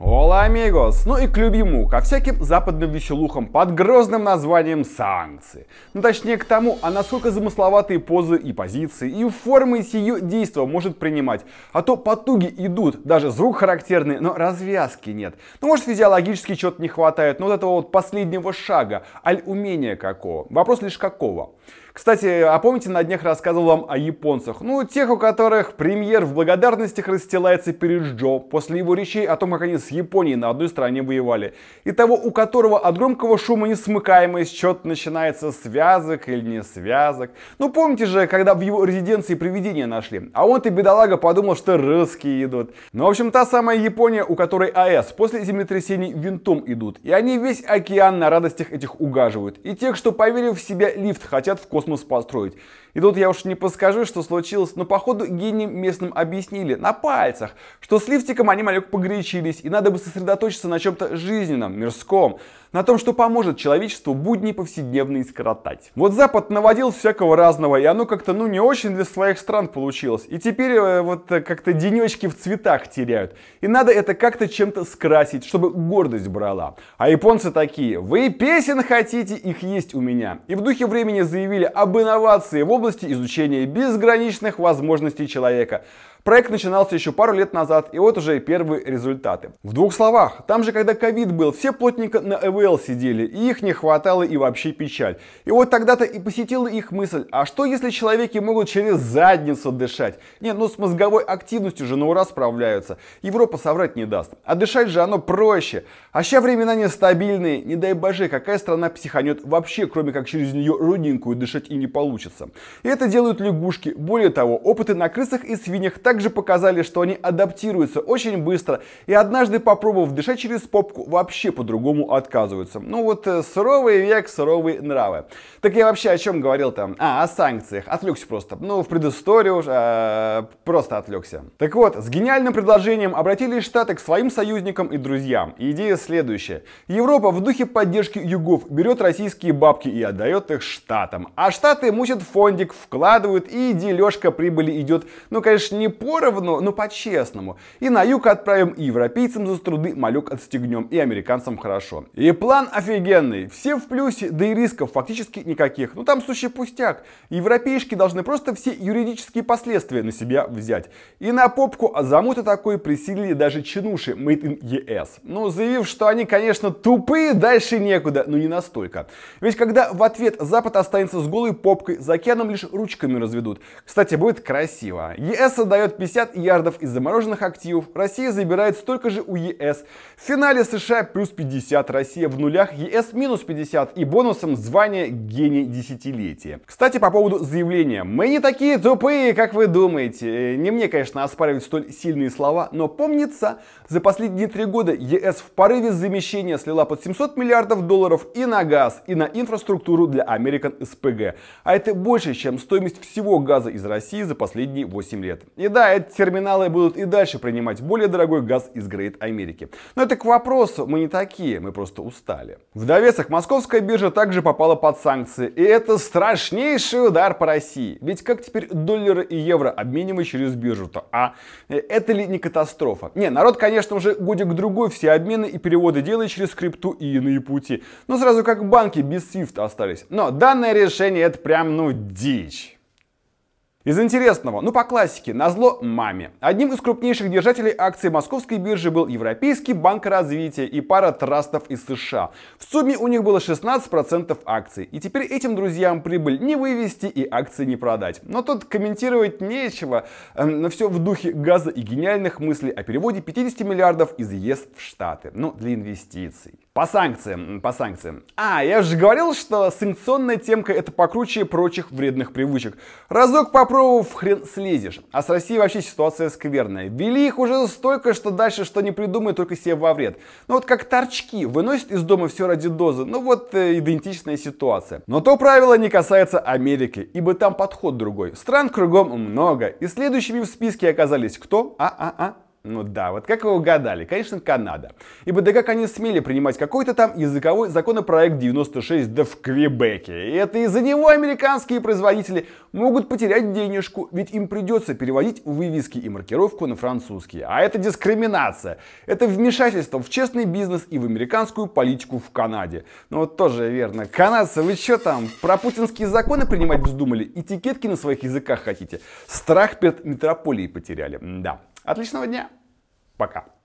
Ола, амигос! Ну и к любимому, ко всяким западным веселухам под грозным названием санкции. Ну точнее к тому, а насколько замысловатые позы и позиции, и формы сию действия может принимать. А то потуги идут, даже звук характерный, но развязки нет. Ну может физиологически чего-то не хватает, но вот этого вот последнего шага, аль умения какого. Вопрос лишь какого. Кстати, а помните, на днях рассказывал вам о японцах? Ну, тех, у которых премьер в благодарностях расстилается перед Джо после его речей о том, как они с с Японией на одной стороне воевали. И того, у которого от громкого шума несмыкаемый счет начинается связок или не связок. Ну помните же, когда в его резиденции привидения нашли, а он и бедолага подумал, что русские идут. Ну в общем та самая Япония, у которой АЭС после землетрясений винтом идут. И они весь океан на радостях этих угаживают. И тех, что поверив в себя лифт, хотят в космос построить. И тут я уж не подскажу, что случилось, но походу гением местным объяснили на пальцах, что с лифтиком они малек погорячились и надо бы сосредоточиться на чем-то жизненном, мирском, на том, что поможет человечеству будни повседневные скоротать. Вот Запад наводил всякого разного, и оно как-то, ну, не очень для своих стран получилось. И теперь э, вот э, как-то денечки в цветах теряют. И надо это как-то чем-то скрасить, чтобы гордость брала. А японцы такие, вы песен хотите, их есть у меня. И в духе времени заявили об инновации в области изучения безграничных возможностей человека. Проект начинался еще пару лет назад, и вот уже и первые результаты. В двух словах, там же когда ковид был, все плотненько на ЭВЛ сидели, и их не хватало и вообще печаль. И вот тогда-то и посетила их мысль, а что если человеки могут через задницу дышать? Нет, ну с мозговой активностью же на ура справляются. Европа соврать не даст. А дышать же оно проще. А сейчас времена нестабильные, не дай боже, какая страна психанет вообще, кроме как через нее родненькую дышать и не получится. И это делают лягушки. Более того, опыты на крысах и свиньях так также показали, что они адаптируются очень быстро и однажды попробовав дышать через попку, вообще по-другому отказываются. Ну вот э, суровый век, суровые нравы. Так я вообще о чем говорил там? А, о санкциях. Отвлекся просто. Ну, в предысторию уже а, просто отвлекся. Так вот, с гениальным предложением обратились Штаты к своим союзникам и друзьям. Идея следующая. Европа в духе поддержки югов берет российские бабки и отдает их Штатам. А Штаты мучат фондик, вкладывают и дележка прибыли идет, ну, конечно, не поровну, но по-честному. И на юг отправим и европейцам за труды, малюк отстегнем, и американцам хорошо. И план офигенный. Все в плюсе, да и рисков фактически никаких. Ну там сущий пустяк. Европейшки должны просто все юридические последствия на себя взять. И на попку а замута такой присилили даже чинуши Made in ES. Ну, заявив, что они, конечно, тупые, дальше некуда, но не настолько. Ведь когда в ответ Запад останется с голой попкой, за океаном лишь ручками разведут. Кстати, будет красиво. ЕС e отдает 50 ярдов из замороженных активов, Россия забирает столько же у ЕС. В финале США плюс 50, Россия в нулях, ЕС минус 50 и бонусом звание гений десятилетия. Кстати, по поводу заявления. Мы не такие тупые, как вы думаете. Не мне, конечно, оспаривать столь сильные слова, но помнится, за последние три года ЕС в порыве замещения слила под 700 миллиардов долларов и на газ, и на инфраструктуру для American SPG. А это больше, чем стоимость всего газа из России за последние 8 лет. И да, да, эти терминалы будут и дальше принимать более дорогой газ из Грейт Америки. Но это к вопросу, мы не такие, мы просто устали. В довесок московская биржа также попала под санкции, и это страшнейший удар по России. Ведь как теперь доллары и евро обменивать через биржу-то, а? Это ли не катастрофа? Не, народ, конечно, уже годик-другой все обмены и переводы делает через крипту и иные пути. Но сразу как банки без SWIFT остались. Но данное решение это прям, ну, дичь. Из интересного, ну по классике, назло маме. Одним из крупнейших держателей акций московской биржи был Европейский банк развития и пара трастов из США. В сумме у них было 16% акций. И теперь этим друзьям прибыль не вывести и акции не продать. Но тут комментировать нечего. Эм, На все в духе газа и гениальных мыслей о переводе 50 миллиардов из ЕС в Штаты. Ну, для инвестиций. По санкциям, по санкциям. А, я же говорил, что санкционная темка это покруче прочих вредных привычек. Разок попробовав, хрен слезешь. А с Россией вообще ситуация скверная. Вели их уже столько, что дальше что не придумай, только себе во вред. Ну вот как торчки, выносят из дома все ради дозы. Ну вот э, идентичная ситуация. Но то правило не касается Америки, ибо там подход другой. Стран кругом много. И следующими в списке оказались кто? А-а-а. Ну да, вот как вы угадали? Конечно, Канада. Ибо да как они смели принимать какой-то там языковой законопроект 96 да в Квебеке? И это из-за него американские производители могут потерять денежку, ведь им придется переводить вывески и маркировку на французский. А это дискриминация. Это вмешательство в честный бизнес и в американскую политику в Канаде. Ну вот тоже верно. Канадцы, вы что там, про путинские законы принимать вздумали? Этикетки на своих языках хотите? Страх перед метрополией потеряли. Да. Отличного дня! Пока!